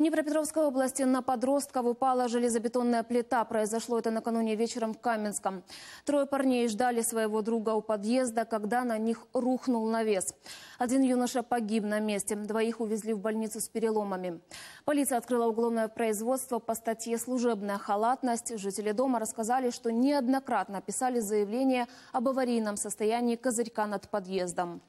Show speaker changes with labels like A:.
A: В Днепропетровской области на подростка упала железобетонная плита. Произошло это накануне вечером в Каменском. Трое парней ждали своего друга у подъезда, когда на них рухнул навес. Один юноша погиб на месте, двоих увезли в больницу с переломами. Полиция открыла уголовное производство по статье «Служебная халатность». Жители дома рассказали, что неоднократно писали заявление об аварийном состоянии козырька над подъездом.